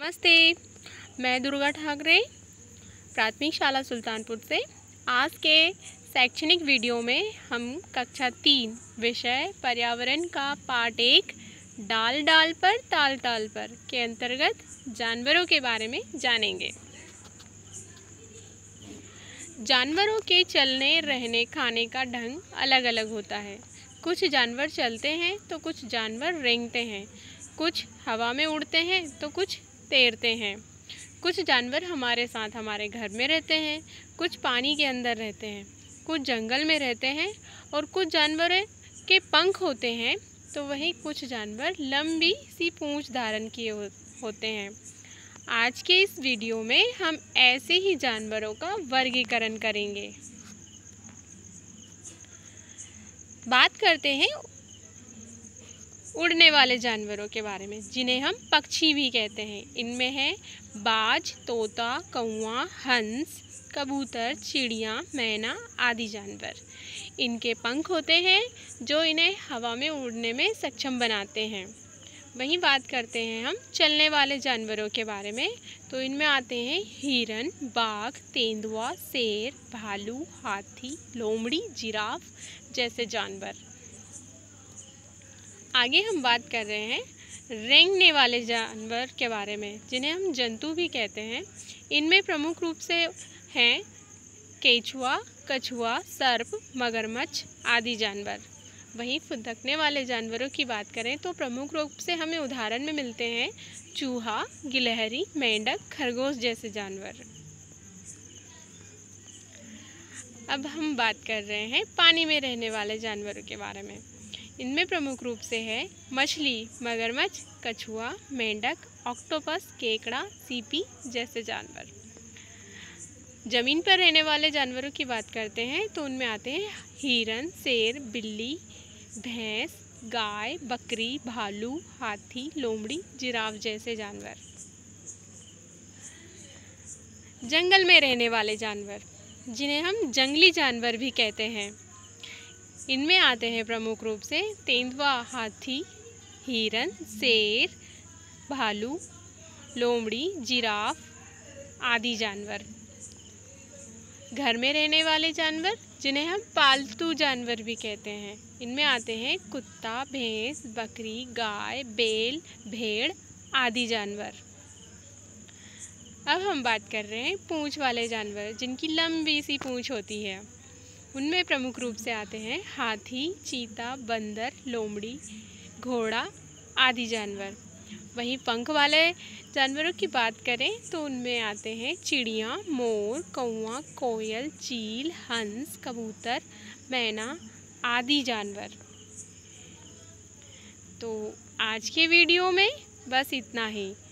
नमस्ते मैं दुर्गा ठाकरे प्राथमिक शाला सुल्तानपुर से आज के शैक्षणिक वीडियो में हम कक्षा तीन विषय पर्यावरण का पार्ट एक डाल डाल पर ताल ताल पर के अंतर्गत जानवरों के बारे में जानेंगे जानवरों के चलने रहने खाने का ढंग अलग अलग होता है कुछ जानवर चलते हैं तो कुछ जानवर रेंगते हैं कुछ हवा में उड़ते हैं तो कुछ तैरते हैं कुछ जानवर हमारे साथ हमारे घर में रहते हैं कुछ पानी के अंदर रहते हैं कुछ जंगल में रहते हैं और कुछ जानवर के पंख होते हैं तो वहीं कुछ जानवर लंबी सी पूंछ धारण किए होते हैं आज के इस वीडियो में हम ऐसे ही जानवरों का वर्गीकरण करेंगे बात करते हैं उड़ने वाले जानवरों के बारे में जिन्हें हम पक्षी भी कहते हैं इनमें है बाज तोता कौआ हंस कबूतर चिड़िया मैना आदि जानवर इनके पंख होते हैं जो इन्हें हवा में उड़ने में सक्षम बनाते हैं वहीं बात करते हैं हम चलने वाले जानवरों के बारे में तो इनमें आते हैं हिरन बाघ तेंदुआ शेर भालू हाथी लोमड़ी जिराफ जैसे जानवर आगे हम बात कर रहे हैं रेंगने वाले जानवर के बारे में जिन्हें हम जंतु भी कहते हैं इनमें प्रमुख रूप से हैं केचुआ कछुआ सर्प मगरमच्छ आदि जानवर वहीं फुदकने वाले जानवरों की बात करें तो प्रमुख रूप से हमें उदाहरण में मिलते हैं चूहा गिलहरी मेंढक खरगोश जैसे जानवर अब हम बात कर रहे हैं पानी में रहने वाले जानवरों के बारे में इनमें प्रमुख रूप से है मछली मगरमच्छ कछुआ मेंढक ऑक्टोपस केकड़ा सीपी जैसे जानवर ज़मीन पर रहने वाले जानवरों की बात करते हैं तो उनमें आते हैं हिरन शेर बिल्ली भैंस गाय बकरी भालू हाथी लोमड़ी जिराफ जैसे जानवर जंगल में रहने वाले जानवर जिन्हें हम जंगली जानवर भी कहते हैं इनमें आते हैं प्रमुख रूप से तेंदुआ हाथी हिरन शेर भालू लोमड़ी जिराफ आदि जानवर घर में रहने वाले जानवर जिन्हें हम पालतू जानवर भी कहते हैं इनमें आते हैं कुत्ता भैंस बकरी गाय बेल भेड़ आदि जानवर अब हम बात कर रहे हैं पूँछ वाले जानवर जिनकी लंबी सी पूँछ होती है उनमें प्रमुख रूप से आते हैं हाथी चीता बंदर लोमड़ी घोड़ा आदि जानवर वहीं पंख वाले जानवरों की बात करें तो उनमें आते हैं चिड़िया मोर कौआ कोयल चील हंस कबूतर मैना आदि जानवर तो आज के वीडियो में बस इतना ही